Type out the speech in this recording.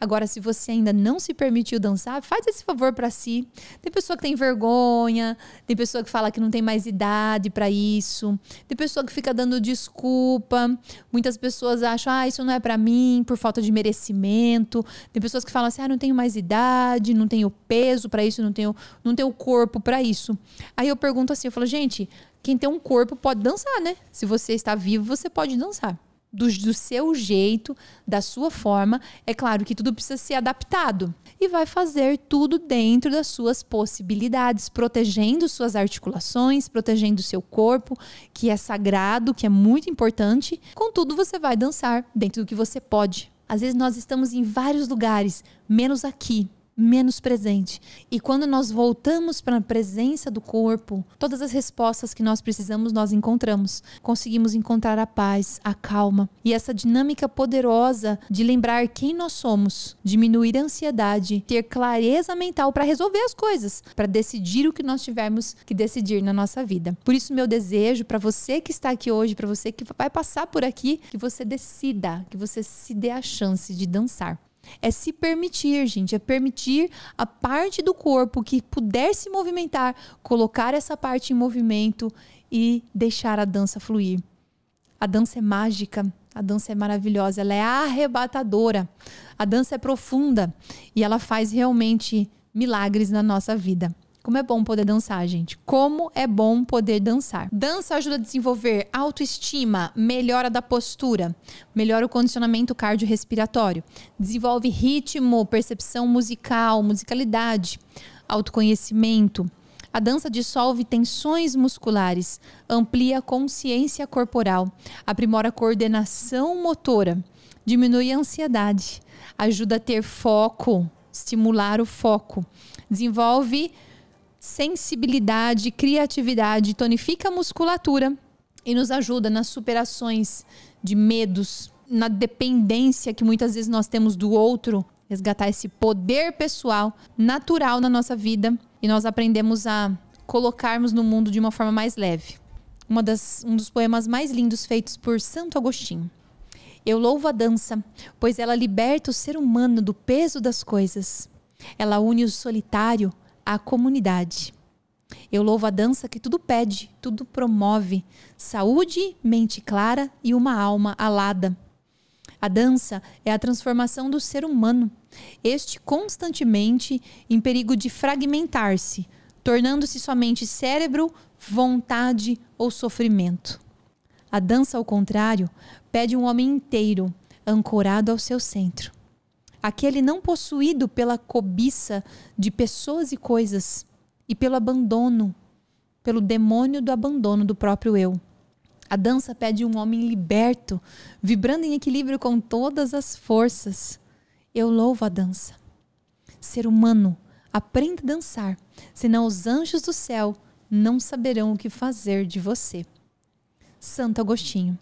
Agora, se você ainda não se permitiu dançar, faz esse favor para si. Tem pessoa que tem vergonha, tem pessoa que fala que não tem mais idade para isso, tem pessoa que fica dando desculpa. Muitas pessoas acham, ah, isso não é para mim, por falta de merecimento. Tem pessoas que falam assim, ah, não tenho mais idade, não tenho peso para isso, não tenho, não tenho corpo para isso. Aí eu pergunto assim, eu falo, gente, quem tem um corpo pode dançar, né? Se você está vivo, você pode dançar do, do, seu jeito, da sua forma. É claro que tudo precisa ser adaptado. E vai fazer tudo dentro das suas possibilidades, protegendo suas articulações, protegendo seu corpo, que é sagrado, que é muito importante. Contudo, você vai dançar dentro do que você pode. Às vezes nós estamos em vários lugares, menos aqui menos presente. E quando nós voltamos para a presença do corpo, todas as respostas que nós precisamos nós encontramos. Conseguimos encontrar a paz, a calma e essa dinâmica poderosa de lembrar quem nós somos, diminuir a ansiedade, ter clareza mental para resolver as coisas, para decidir o que nós tivermos que decidir na nossa vida. Por isso meu desejo para você que está aqui hoje, para você que vai passar por aqui, que você decida, que você se dê a chance de dançar. É se permitir, gente, é permitir a parte do corpo que puder se movimentar, colocar essa parte em movimento e deixar a dança fluir. A dança é mágica, a dança é maravilhosa, ela é arrebatadora. A dança é profunda e ela faz realmente milagres na nossa vida. Como é bom poder dançar, gente. Como é bom poder dançar. Dança ajuda a desenvolver autoestima, melhora da postura, melhora o condicionamento cardiorrespiratório, desenvolve ritmo, percepção musical, musicalidade, autoconhecimento. A dança dissolve tensões musculares, amplia a consciência corporal, aprimora a coordenação motora, diminui a ansiedade, ajuda a ter foco, estimular o foco, desenvolve sensibilidade, criatividade, tonifica a musculatura e nos ajuda nas superações de medos, na dependência que muitas vezes nós temos do outro, resgatar esse poder pessoal natural na nossa vida e nós aprendemos a colocarmos no mundo de uma forma mais leve. Uma das, um dos poemas mais lindos feitos por Santo Agostinho. Eu louvo a dança, pois ela liberta o ser humano do peso das coisas. Ela une o solitário a comunidade. Eu louvo a dança que tudo pede, tudo promove. Saúde, mente clara e uma alma alada. A dança é a transformação do ser humano, este constantemente em perigo de fragmentar-se, tornando-se somente cérebro, vontade ou sofrimento. A dança, ao contrário, pede um homem inteiro, ancorado ao seu centro aquele não possuído pela cobiça de pessoas e coisas e pelo abandono, pelo demônio do abandono do próprio eu. A dança pede um homem liberto, vibrando em equilíbrio com todas as forças. Eu louvo a dança. Ser humano, aprenda a dançar, senão os anjos do céu não saberão o que fazer de você. Santo Agostinho.